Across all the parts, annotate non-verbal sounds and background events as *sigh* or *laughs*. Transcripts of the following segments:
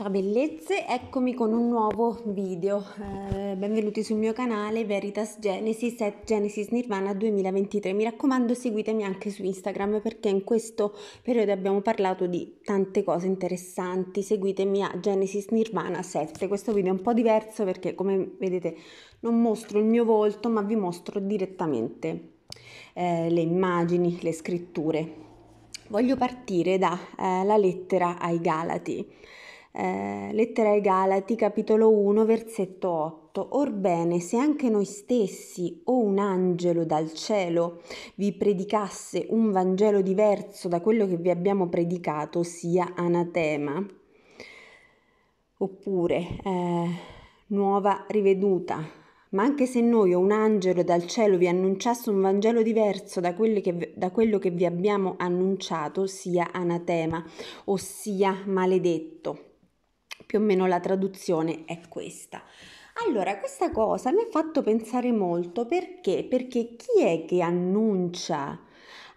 Ciao bellezze, eccomi con un nuovo video, eh, benvenuti sul mio canale Veritas Genesis at Genesis Nirvana 2023, mi raccomando seguitemi anche su Instagram perché in questo periodo abbiamo parlato di tante cose interessanti, seguitemi a Genesis Nirvana 7, questo video è un po' diverso perché come vedete non mostro il mio volto ma vi mostro direttamente eh, le immagini, le scritture. Voglio partire dalla eh, lettera ai Galati. Eh, lettera ai Galati, capitolo 1, versetto 8. Orbene, se anche noi stessi o un angelo dal cielo vi predicasse un Vangelo diverso da quello che vi abbiamo predicato, sia anatema. Oppure, eh, nuova riveduta. Ma anche se noi o un angelo dal cielo vi annunciasse un Vangelo diverso da, che, da, quello che vi abbiamo annunciato, sia anatema, ossia maledetto più o meno la traduzione è questa. Allora, questa cosa mi ha fatto pensare molto perché? Perché chi è che annuncia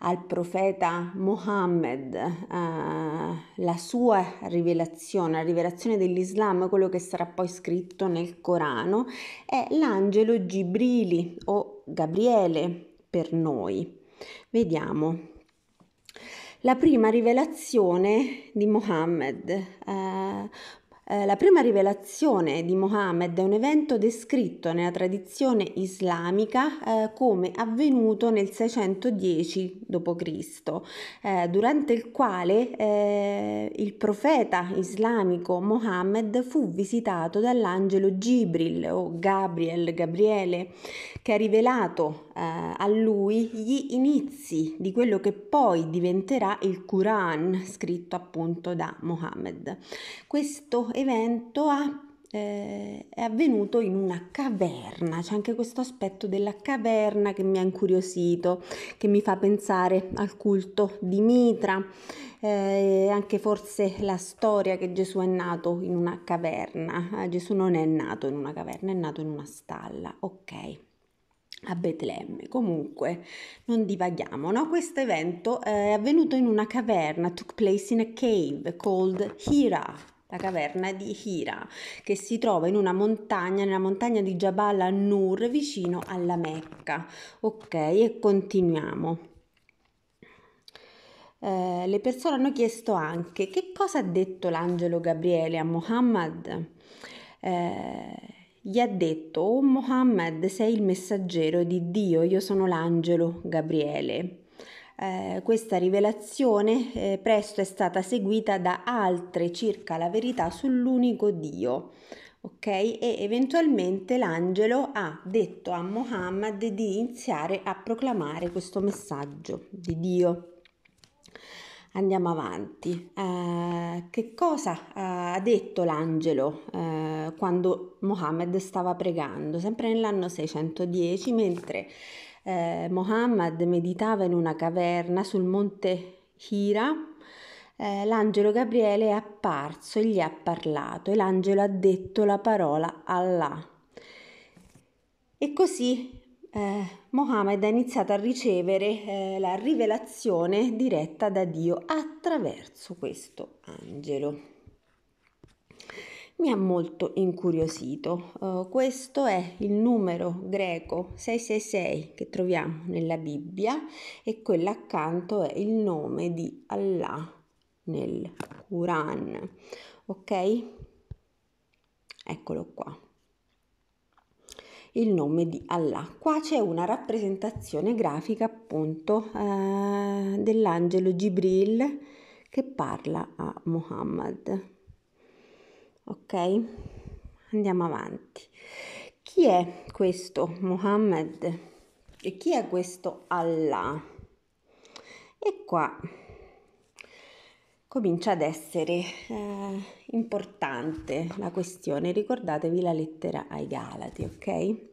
al profeta Mohammed uh, la sua rivelazione, la rivelazione dell'Islam, quello che sarà poi scritto nel Corano, è l'angelo Gibrili o Gabriele per noi. Vediamo. La prima rivelazione di Mohammed. Uh, eh, la prima rivelazione di Mohammed è un evento descritto nella tradizione islamica eh, come avvenuto nel 610 d.C., eh, durante il quale eh, il profeta islamico Mohammed fu visitato dall'angelo Gibril o Gabriel, Gabriele, che ha rivelato eh, a lui gli inizi di quello che poi diventerà il Quran scritto appunto da Mohammed. Questo evento ha eh, è avvenuto in una caverna, c'è anche questo aspetto della caverna che mi ha incuriosito, che mi fa pensare al culto di Mitra, eh, anche forse la storia che Gesù è nato in una caverna, eh, Gesù non è nato in una caverna, è nato in una stalla, ok a Betlemme. Comunque, non divaghiamo, no? Questo evento eh, è avvenuto in una caverna, took place in a cave called Hira. La caverna di Hira, che si trova in una montagna, nella montagna di Jabal al nur vicino alla Mecca. Ok, e continuiamo. Eh, le persone hanno chiesto anche che cosa ha detto l'angelo Gabriele a Muhammad. Eh, gli ha detto, oh Mohammed, sei il messaggero di Dio, io sono l'angelo Gabriele. Eh, questa rivelazione eh, presto è stata seguita da altre circa la verità sull'unico Dio. Ok? E eventualmente l'angelo ha detto a Mohammed di iniziare a proclamare questo messaggio di Dio. Andiamo avanti. Eh, che cosa eh, ha detto l'angelo eh, eh, quando Mohammed stava pregando, sempre nell'anno 610, mentre eh, Mohammed meditava in una caverna sul monte Hira, eh, l'angelo Gabriele è apparso e gli ha parlato e l'angelo ha detto la parola Allah. E così eh, Mohammed ha iniziato a ricevere eh, la rivelazione diretta da Dio attraverso questo angelo mi ha molto incuriosito. Uh, questo è il numero greco 666 che troviamo nella Bibbia e quello accanto è il nome di Allah nel Quran. Ok? Eccolo qua. Il nome di Allah. Qua c'è una rappresentazione grafica appunto eh, dell'angelo Gibril che parla a Muhammad ok? Andiamo avanti. Chi è questo Mohammed? E chi è questo Allah? E qua comincia ad essere eh, importante la questione. Ricordatevi la lettera ai Galati, ok?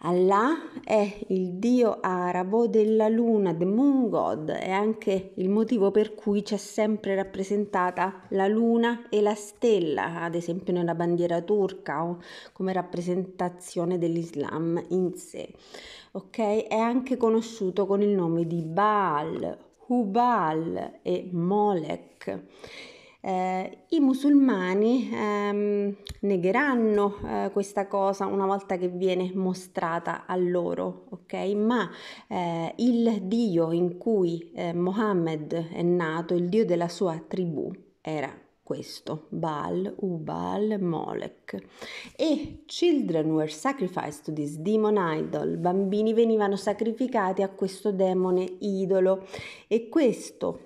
Allah è il dio arabo della luna, the moon god, è anche il motivo per cui c'è sempre rappresentata la luna e la stella, ad esempio nella bandiera turca o come rappresentazione dell'Islam in sé. Ok? È anche conosciuto con il nome di Baal, Hubal e Molech. Eh, I musulmani ehm, negheranno eh, questa cosa una volta che viene mostrata a loro, ok? Ma eh, il Dio in cui eh, Mohammed è nato, il Dio della sua tribù, era questo, Baal, Ubal, Molech. E children were sacrificed to this demon idol, bambini venivano sacrificati a questo demone idolo e questo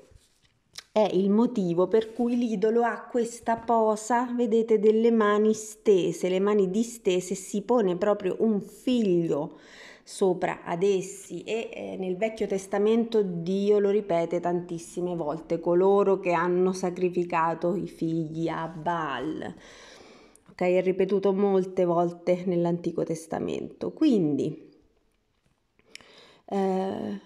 è il motivo per cui l'idolo ha questa posa, vedete, delle mani stese, le mani distese, si pone proprio un figlio sopra ad essi e eh, nel Vecchio Testamento Dio lo ripete tantissime volte, coloro che hanno sacrificato i figli a Baal. Ok, è ripetuto molte volte nell'Antico Testamento. Quindi eh,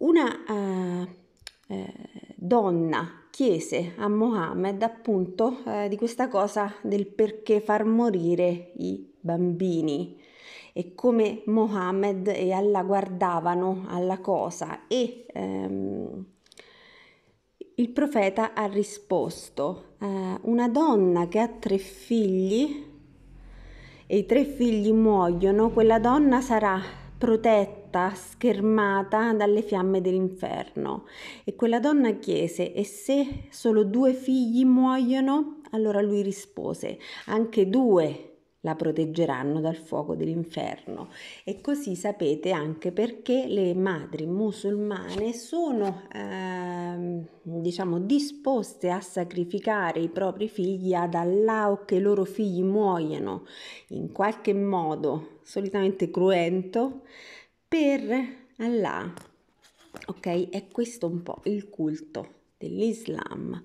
una eh, eh, donna chiese a Mohammed appunto eh, di questa cosa del perché far morire i bambini e come Mohammed e Allah guardavano alla cosa e ehm, il profeta ha risposto eh, una donna che ha tre figli e i tre figli muoiono quella donna sarà protetta, schermata dalle fiamme dell'inferno. E quella donna chiese, e se solo due figli muoiono? Allora lui rispose, anche due la proteggeranno dal fuoco dell'inferno. E così sapete anche perché le madri musulmane sono, eh, diciamo, disposte a sacrificare i propri figli ad Allah o che i loro figli muoiano in qualche modo solitamente cruento, per Allah. Ok, è questo un po' il culto dell'Islam.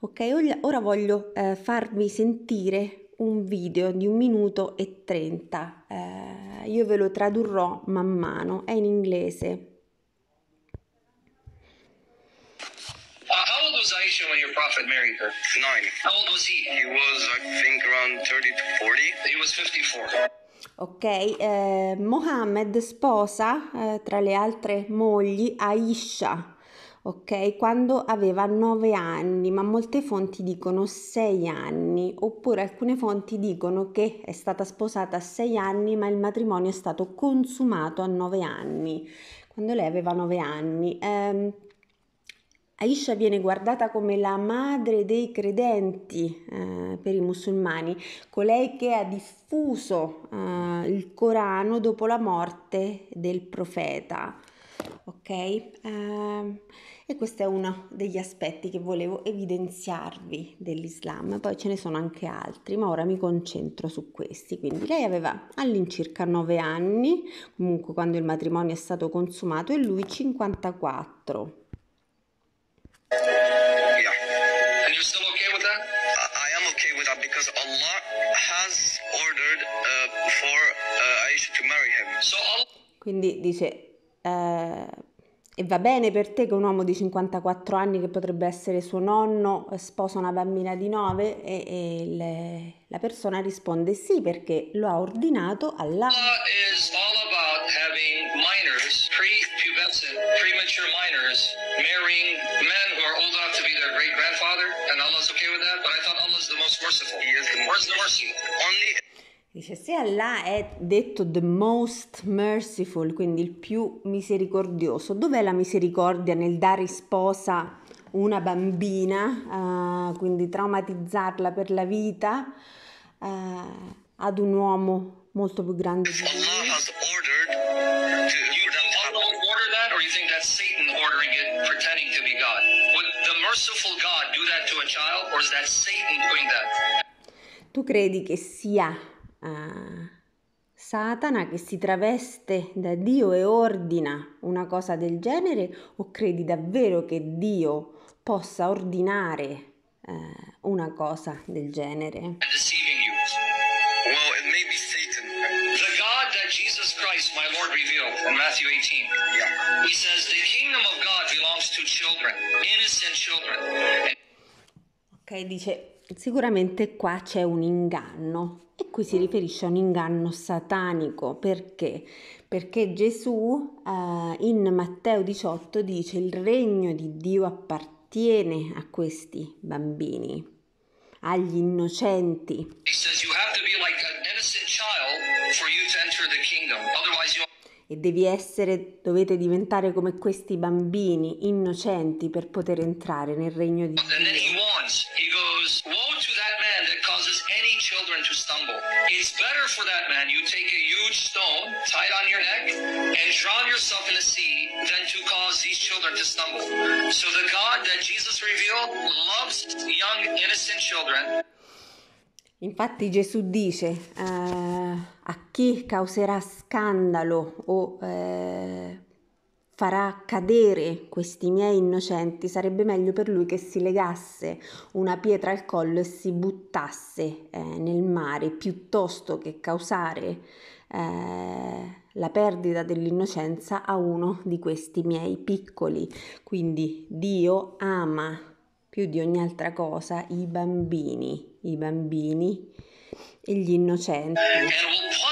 Ok, ora voglio eh, farvi sentire un video di un minuto e trenta. Eh, io ve lo tradurrò man mano, è in inglese. Uh, was Aisha when your prophet married her? Nine. How old was he? He was, I think, around 30 to 40. He was 54. Ok, eh, Mohammed sposa eh, tra le altre mogli Aisha, ok, quando aveva 9 anni, ma molte fonti dicono 6 anni, oppure alcune fonti dicono che è stata sposata a 6 anni, ma il matrimonio è stato consumato a 9 anni, quando lei aveva 9 anni. Eh, Aisha viene guardata come la madre dei credenti eh, per i musulmani, colei che ha diffuso eh, il Corano dopo la morte del profeta. Ok? Eh, e questo è uno degli aspetti che volevo evidenziarvi dell'Islam, poi ce ne sono anche altri, ma ora mi concentro su questi. Quindi lei aveva all'incirca 9 anni, comunque quando il matrimonio è stato consumato, e lui 54. you still okay with that? I am okay with that because Allah has ordered uh, for uh, Aisha to marry him. So Quindi dice, eh, e va bene per te che un uomo di 54 anni che potrebbe essere suo nonno sposa una bambina di 9? E, e le, la persona risponde sì perché lo ha ordinato Allah. Allah is all about having minors, pre-pubescent, premature minors, marrying Dice, se Allah è detto the most merciful, quindi il più misericordioso, dov'è la misericordia nel dare sposa una bambina, uh, quindi traumatizzarla per la vita, uh, ad un uomo molto più grande di lui? Allah has ordered to Tu credi che sia uh, Satana che si traveste da Dio e ordina una cosa del genere o credi davvero che Dio possa ordinare uh, una cosa del genere? my Lord revealed in Matthew 18. Yeah. He says, The kingdom of God belongs to children, innocent children. And Ok, dice sicuramente qua c'è un inganno e qui si riferisce a un inganno satanico perché? Perché Gesù eh, in Matteo 18 dice il regno di Dio appartiene a questi bambini, agli innocenti. E devi essere, dovete diventare come questi bambini innocenti per poter entrare nel regno di Dio. for that man, you take a huge stone, tie it on your neck, and drown yourself in the sea, than to cause these children to stumble. So the God that Jesus revealed loves young, innocent children. Infatti Gesù dice eh, a chi causerà scandalo o eh, farà cadere questi miei innocenti, sarebbe meglio per lui che si legasse una pietra al collo e si buttasse eh, nel mare piuttosto che causare eh, la perdita dell'innocenza a uno di questi miei piccoli. Quindi Dio ama più di ogni altra cosa i bambini, i bambini e gli innocenti. Eh, eh,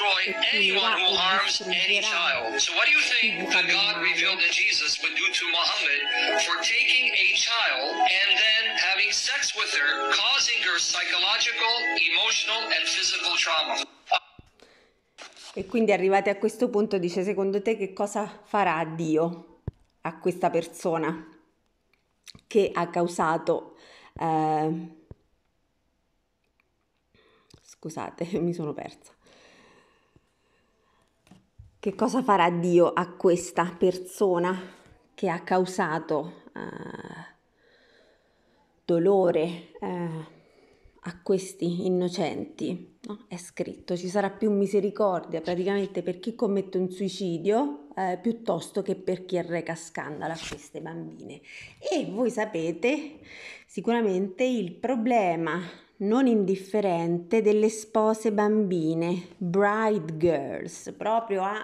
destroy anyone who harms any child. So what do you think the God revealed in Jesus would do to Muhammad for taking a child and then having sex with her, causing her psychological, emotional and physical trauma? E quindi arrivati a questo punto dice secondo te che cosa farà Dio a questa persona che ha causato eh, scusate, *laughs* mi sono persa. Che cosa farà Dio a questa persona che ha causato eh, dolore eh, a questi innocenti? No? È scritto, ci sarà più misericordia praticamente per chi commette un suicidio eh, piuttosto che per chi arreca scandalo a queste bambine. E voi sapete sicuramente il problema non indifferente delle spose bambine, bride girls, proprio a,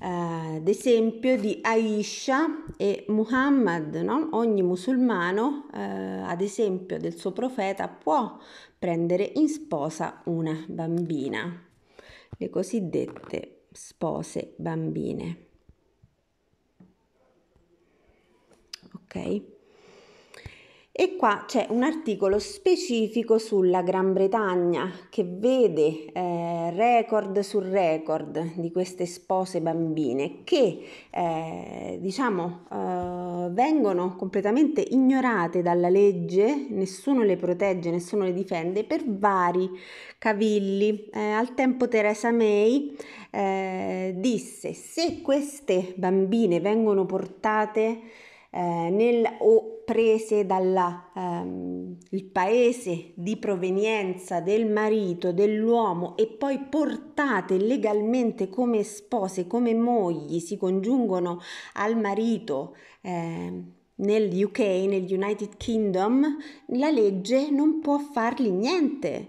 eh, ad esempio di Aisha e Muhammad. No? Ogni musulmano, eh, ad esempio del suo profeta, può prendere in sposa una bambina, le cosiddette spose bambine. Ok? E qua c'è un articolo specifico sulla Gran Bretagna che vede eh, record su record di queste spose bambine che eh, diciamo eh, vengono completamente ignorate dalla legge, nessuno le protegge, nessuno le difende per vari cavilli. Eh, al tempo Teresa May eh, disse se queste bambine vengono portate eh, nel o prese dal ehm, paese di provenienza del marito, dell'uomo e poi portate legalmente come spose, come mogli, si congiungono al marito. Ehm, nel UK, nel United Kingdom, la legge non può fargli niente.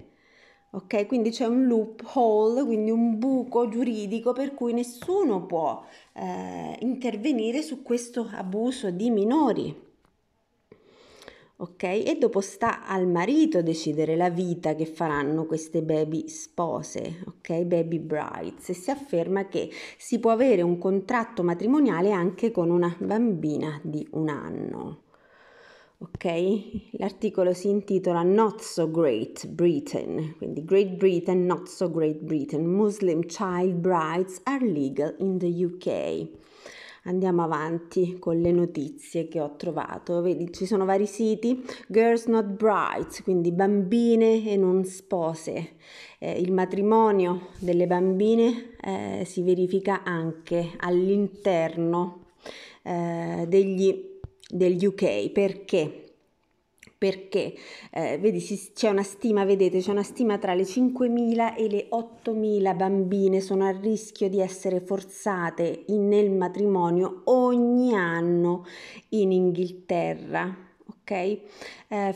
Ok, quindi c'è un loophole, quindi un buco giuridico per cui nessuno può eh, intervenire su questo abuso di minori ok? E dopo sta al marito decidere la vita che faranno queste baby spose, ok? Baby brides. E si afferma che si può avere un contratto matrimoniale anche con una bambina di un anno. Ok? L'articolo si intitola Not So Great Britain, quindi Great Britain, Not So Great Britain, Muslim Child Brides are legal in the UK andiamo avanti con le notizie che ho trovato. Vedi, ci sono vari siti. Girls Not Brides, quindi bambine e non spose. Eh, il matrimonio delle bambine eh, si verifica anche all'interno eh, degli, degli UK. Perché? perché eh, vedi, c'è una stima, vedete, c'è una stima tra le 5.000 e le 8.000 bambine sono a rischio di essere forzate in, nel matrimonio ogni anno in Inghilterra. ok? Eh,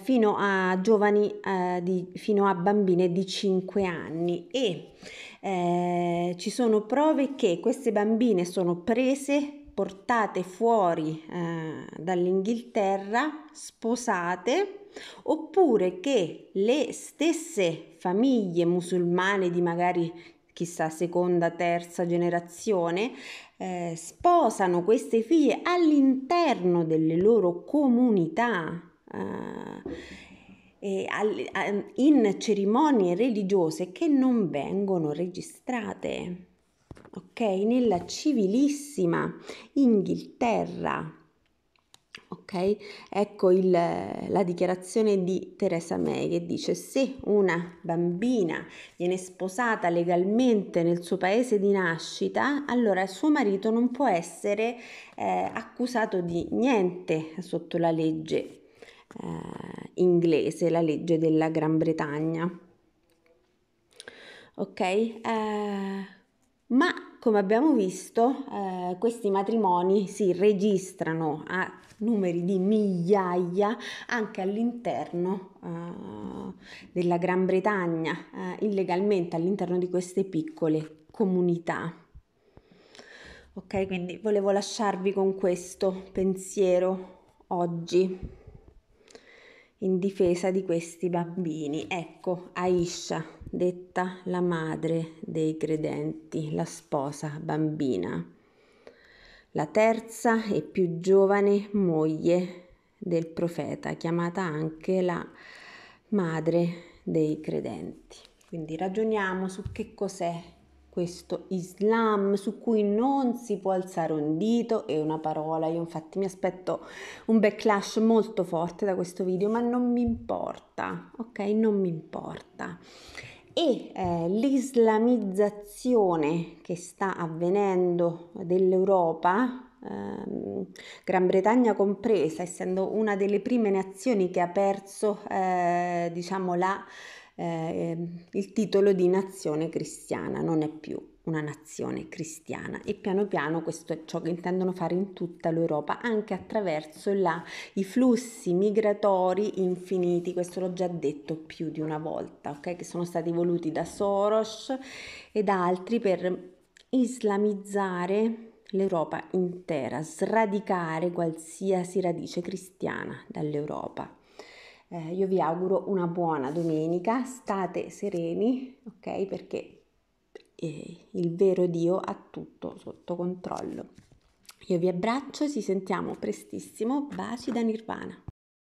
fino a giovani, eh, di, fino a bambine di 5 anni e eh, ci sono prove che queste bambine sono prese portate fuori eh, dall'Inghilterra, sposate, oppure che le stesse famiglie musulmane di magari chissà seconda, terza generazione, eh, sposano queste figlie all'interno delle loro comunità. Eh, eh in cerimonie religiose che non vengono registrate ok? Nella civilissima Inghilterra. Ok? Ecco il, la dichiarazione di Theresa May che dice se una bambina viene sposata legalmente nel suo paese di nascita, allora suo marito non può essere eh, accusato di niente sotto la legge eh, inglese, la legge della Gran Bretagna. Ok? Eh, ma come abbiamo visto, eh, questi matrimoni si registrano a numeri di migliaia anche all'interno eh, della Gran Bretagna, eh, illegalmente all'interno di queste piccole comunità. Ok, quindi volevo lasciarvi con questo pensiero oggi in difesa di questi bambini. Ecco Aisha, detta la madre dei credenti, la sposa bambina, la terza e più giovane moglie del profeta, chiamata anche la madre dei credenti. Quindi ragioniamo su che cos'è questo Islam su cui non si può alzare un dito e una parola. Io infatti mi aspetto un backlash molto forte da questo video, ma non mi importa, ok? Non mi importa. E eh, l'islamizzazione che sta avvenendo dell'Europa, eh, Gran Bretagna compresa, essendo una delle prime nazioni che ha perso, eh, diciamo, la eh, ehm, il titolo di nazione cristiana, non è più una nazione cristiana e piano piano questo è ciò che intendono fare in tutta l'Europa anche attraverso la, i flussi migratori infiniti, questo l'ho già detto più di una volta, ok che sono stati voluti da Soros e da altri per islamizzare l'Europa intera, sradicare qualsiasi radice cristiana dall'Europa. Eh, io vi auguro una buona domenica, state sereni, ok? Perché eh, il vero Dio ha tutto sotto controllo. Io vi abbraccio, ci sentiamo prestissimo, baci da Nirvana.